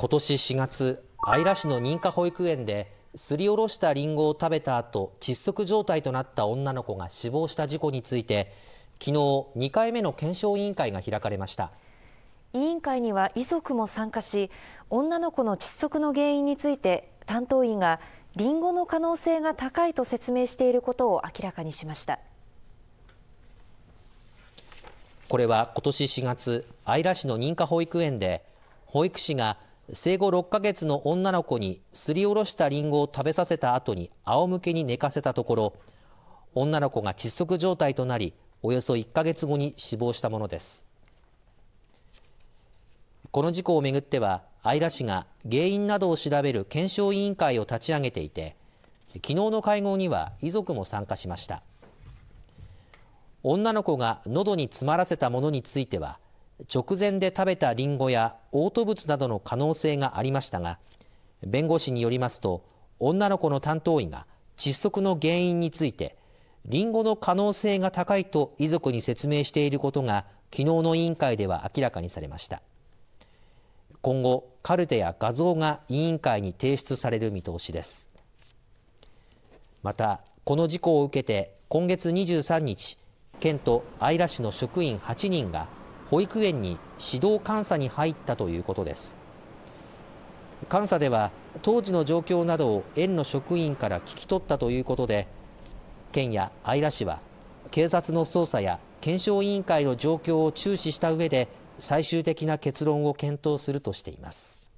今年4月姶良市の認可保育園ですりおろしたりんごを食べた後窒息状態となった女の子が死亡した事故について昨日2回目の検証委員会が開かれました委員会には遺族も参加し女の子の窒息の原因について担当医がリンゴの可能性が高いと説明していることを明らかにしましたこれは今年4月姶良市の認可保育園で保育士が生後6ヶ月の女の子にすりおろしたリンゴを食べさせた後に仰向けに寝かせたところ女の子が窒息状態となりおよそ1ヶ月後に死亡したものですこの事故をめぐっては姶良市が原因などを調べる検証委員会を立ち上げていて昨日の会合には遺族も参加しました女の子が喉に詰まらせたものについては直前で食べたリンゴや嘔吐物などの可能性がありましたが弁護士によりますと女の子の担当医が窒息の原因についてリンゴの可能性が高いと遺族に説明していることが昨日の委員会では明らかにされました今後カルテや画像が委員会に提出される見通しですまたこの事故を受けて今月23日県と姶良市の職員8人が保育園に指導監査に入ったということです監査では当時の状況などを園の職員から聞き取ったということで県や姶良市は警察の捜査や検証委員会の状況を注視した上で最終的な結論を検討するとしています。